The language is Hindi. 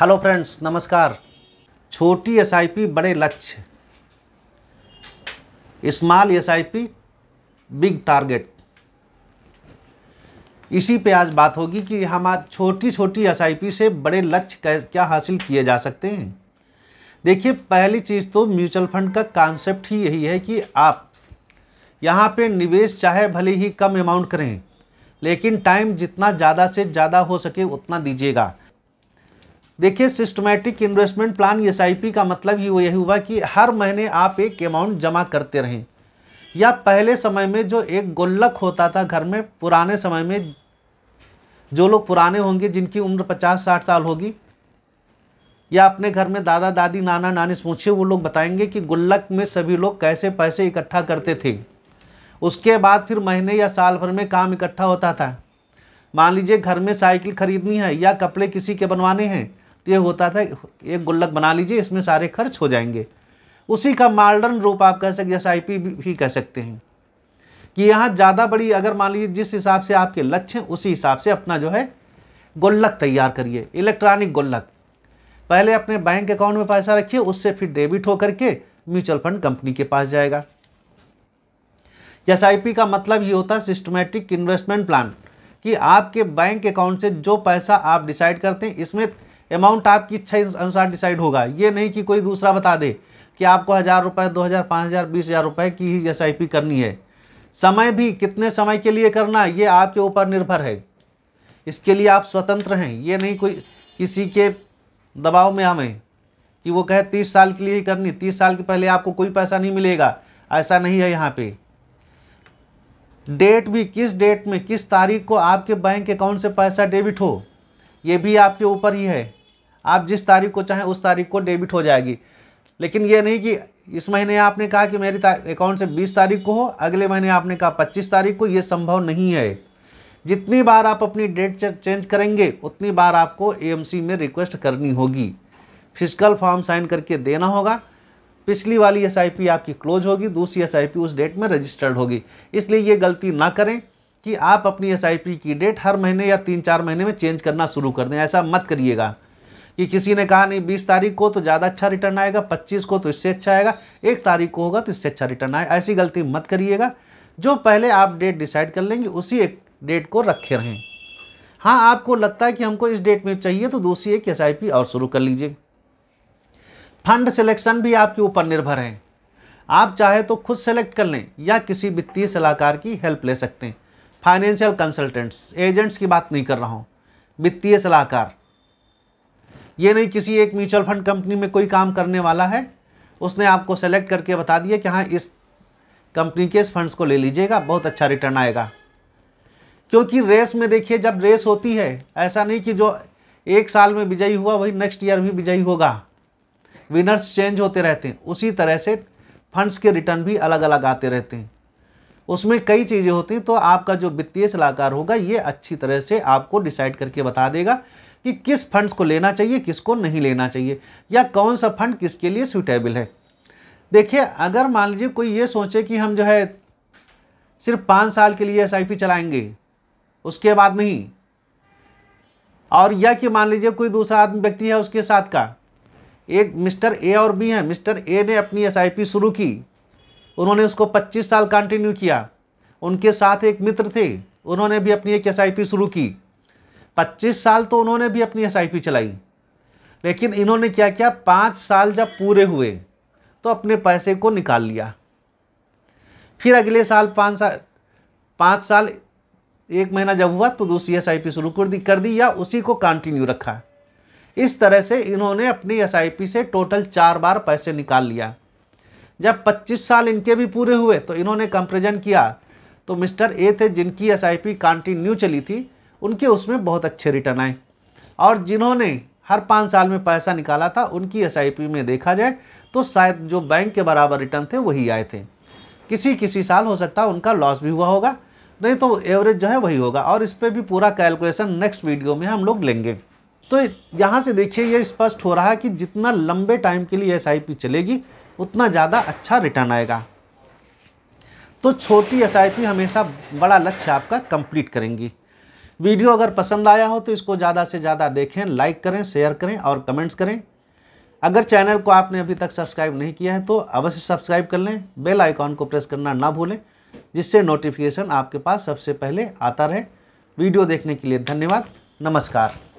हेलो फ्रेंड्स नमस्कार छोटी एसआईपी बड़े लक्ष्य स्मॉल एसआईपी बिग टारगेट इसी पे आज बात होगी कि हम आज छोटी छोटी एसआईपी से बड़े लक्ष्य क्या हासिल किए जा सकते हैं देखिए पहली चीज़ तो म्यूचुअल फंड का कॉन्सेप्ट ही यही है कि आप यहाँ पे निवेश चाहे भले ही कम अमाउंट करें लेकिन टाइम जितना ज़्यादा से ज़्यादा हो सके उतना दीजिएगा देखिए सिस्टमैटिक इन्वेस्टमेंट प्लान एस का मतलब ही यही हुआ कि हर महीने आप एक अमाउंट जमा करते रहें या पहले समय में जो एक गुल्लक होता था घर में पुराने समय में जो लोग पुराने होंगे जिनकी उम्र पचास साठ साल होगी या अपने घर में दादा दादी नाना नानी से पूछे वो लोग बताएंगे कि गुल्लक में सभी लोग कैसे पैसे इकट्ठा करते थे उसके बाद फिर महीने या साल भर में काम इकट्ठा होता था मान लीजिए घर में साइकिल खरीदनी है या कपड़े किसी के बनवाने हैं ये होता था एक गुल्लक बना लीजिए इसमें सारे खर्च हो जाएंगे उसी का मॉडर्न रूप आप कह सकते जैसे आई पी भी कह सकते हैं कि यहाँ ज़्यादा बड़ी अगर मान लीजिए जिस हिसाब से आपके लक्ष्य हैं उसी हिसाब से अपना जो है गुल्लक तैयार करिए इलेक्ट्रॉनिक गुल्लक पहले अपने बैंक अकाउंट में पैसा रखिए उससे फिर डेबिट होकर के म्यूचुअल फंड कंपनी के पास जाएगा एस का मतलब ये होता है सिस्टमेटिक इन्वेस्टमेंट प्लान कि आपके बैंक अकाउंट से जो पैसा आप डिसाइड करते हैं इसमें अमाउंट आपकी इच्छा अनुसार डिसाइड होगा ये नहीं कि कोई दूसरा बता दे कि आपको हज़ार रुपये दो हज़ार पाँच हज़ार बीस हज़ार की ही एस करनी है समय भी कितने समय के लिए करना ये आपके ऊपर निर्भर है इसके लिए आप स्वतंत्र हैं ये नहीं कोई किसी के दबाव में हमें कि वो कहे तीस साल के लिए ही करनी तीस साल के पहले आपको कोई पैसा नहीं मिलेगा ऐसा नहीं है यहाँ पे डेट भी किस डेट में किस तारीख को आपके बैंक अकाउंट से पैसा डेबिट हो ये भी आपके ऊपर ही है आप जिस तारीख को चाहें उस तारीख को डेबिट हो जाएगी लेकिन ये नहीं कि इस महीने आपने कहा कि मेरी अकाउंट से 20 तारीख को हो अगले महीने आपने कहा 25 तारीख को ये संभव नहीं है जितनी बार आप अपनी डेट चेंज करेंगे उतनी बार आपको एएमसी में रिक्वेस्ट करनी होगी फिजिकल फॉर्म साइन करके देना होगा पिछली वाली एसआईपी आपकी क्लोज होगी दूसरी एसआईपी उस डेट में रजिस्टर्ड होगी इसलिए ये गलती ना करें कि आप अपनी एस की डेट हर महीने या तीन चार महीने में चेंज करना शुरू कर दें ऐसा मत करिएगा कि किसी ने कहा नहीं बीस तारीख को तो ज़्यादा अच्छा रिटर्न आएगा पच्चीस को तो इससे अच्छा आएगा एक तारीख को होगा तो इससे अच्छा रिटर्न आएगा ऐसी गलती मत करिएगा जो पहले आप डेट डिसाइड कर लेंगे उसी एक डेट को रखे रहें हाँ आपको लगता है कि हमको इस डेट में चाहिए तो दूसरी एक एस और शुरू कर लीजिए फंड सिलेक्शन भी आपके ऊपर निर्भर है आप चाहे तो खुद सेलेक्ट कर लें या किसी वित्तीय सलाहकार की हेल्प ले सकते हैं फाइनेंशियल कंसल्टेंट्स एजेंट्स की बात नहीं कर रहा हूँ वित्तीय सलाहकार ये नहीं किसी एक म्यूचुअल फंड कंपनी में कोई काम करने वाला है उसने आपको सेलेक्ट करके बता दिया कि हाँ इस कंपनी के इस फंड्स को ले लीजिएगा बहुत अच्छा रिटर्न आएगा क्योंकि रेस में देखिए जब रेस होती है ऐसा नहीं कि जो एक साल में विजयी हुआ वही नेक्स्ट ईयर भी विजयी होगा विनर्स चेंज होते रहते हैं उसी तरह से फंड्स के रिटर्न भी अलग अलग आते रहते हैं उसमें कई चीज़ें होती हैं तो आपका जो वित्तीय सलाहकार होगा ये अच्छी तरह से आपको डिसाइड करके बता देगा कि किस फंड्स को लेना चाहिए किसको नहीं लेना चाहिए या कौन सा फंड किसके लिए सूटेबल है देखिए अगर मान लीजिए कोई ये सोचे कि हम जो है सिर्फ पाँच साल के लिए एस चलाएंगे उसके बाद नहीं और या कि मान लीजिए कोई दूसरा आदमी व्यक्ति है उसके साथ का एक मिस्टर ए और बी है मिस्टर ए ने अपनी एस शुरू की उन्होंने उसको 25 साल कंटिन्यू किया उनके साथ एक मित्र थे उन्होंने भी अपनी एक एसआईपी शुरू की 25 साल तो उन्होंने भी अपनी एसआईपी चलाई लेकिन इन्होंने क्या किया पाँच साल जब पूरे हुए तो अपने पैसे को निकाल लिया फिर अगले साल पाँच साल पाँच साल एक महीना जब हुआ तो दूसरी एस शुरू कर दी कर दी या उसी को कंटिन्यू रखा इस तरह से इन्होंने अपनी एस से टोटल चार बार पैसे निकाल लिया जब 25 साल इनके भी पूरे हुए तो इन्होंने कंपेरिजन किया तो मिस्टर ए थे जिनकी एस आई कंटिन्यू चली थी उनके उसमें बहुत अच्छे रिटर्न आए और जिन्होंने हर पाँच साल में पैसा निकाला था उनकी एस में देखा जाए तो शायद जो बैंक के बराबर रिटर्न थे वही आए थे किसी किसी साल हो सकता उनका लॉस भी हुआ होगा नहीं तो एवरेज जो है वही होगा और इस पर भी पूरा कैलकुलेशन नेक्स्ट वीडियो में हम लोग लेंगे तो यहाँ से देखिए ये स्पष्ट हो रहा है कि जितना लंबे टाइम के लिए एस चलेगी उतना ज़्यादा अच्छा रिटर्न आएगा तो छोटी एस हमेशा बड़ा लक्ष्य आपका कंप्लीट करेंगी वीडियो अगर पसंद आया हो तो इसको ज़्यादा से ज़्यादा देखें लाइक करें शेयर करें और कमेंट्स करें अगर चैनल को आपने अभी तक सब्सक्राइब नहीं किया है तो अवश्य सब्सक्राइब कर लें बेल आइकॉन को प्रेस करना ना भूलें जिससे नोटिफिकेशन आपके पास सबसे पहले आता रहे वीडियो देखने के लिए धन्यवाद नमस्कार